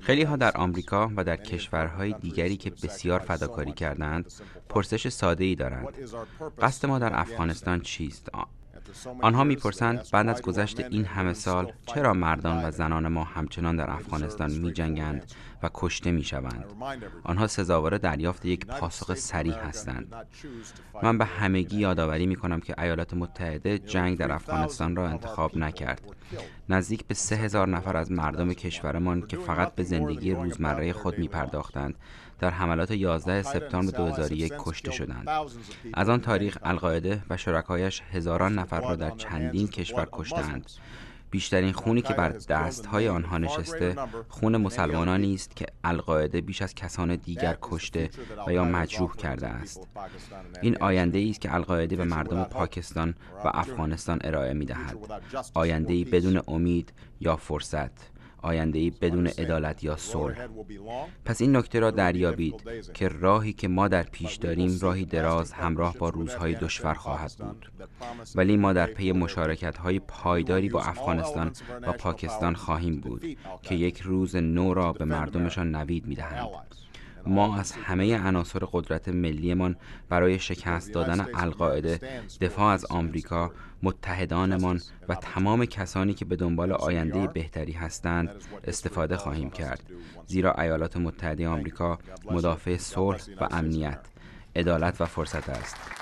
خیلی ها در آمریکا و در کشورهای دیگری که بسیار فداکاری کردند پرسش ساده ای دارند قصد ما در افغانستان چیست آنها میپرسند بعد از گذشت این همه سال چرا مردان و زنان ما همچنان در افغانستان میجنگند و کشته می شوند. آنها سزاوار دریافت یک پاسخ سریع هستند. من به همگی یادآوری می کنم که ایالات متحده جنگ در افغانستان را انتخاب نکرد. نزدیک به سه هزار نفر از مردم کشورمان که فقط به زندگی روزمره خود می پرداختند در حملات 11 سپتامبر 2001 کشته شدند. از آن تاریخ القاعده و شرکایش هزاران نفر را در چندین کشور کشتند بیشترین خونی که بر دست های آنها نشسته خون مسلمانانی است که القاعده بیش از کسان دیگر کشته و یا مجروح کرده است این آینده ای است که القاعده به مردم پاکستان و افغانستان ارائه می دهد آینده ای بدون امید یا فرصت ای بدون عدالت یا صلح پس این نکته را دریابید که راهی که ما در پیش داریم راهی دراز همراه با روزهای دشوار خواهد بود ولی ما در پی مشارکت های پایداری با افغانستان و پاکستان خواهیم بود که یک روز نو را به مردمشان نوید میدهند ما از همه عناصر قدرت ملیمان برای شکست دادن القاعده دفاع از آمریکا متحدانمان و تمام کسانی که به دنبال آینده بهتری هستند استفاده خواهیم کرد زیرا ایالات متحده آمریکا مدافع صلح و امنیت عدالت و فرصت است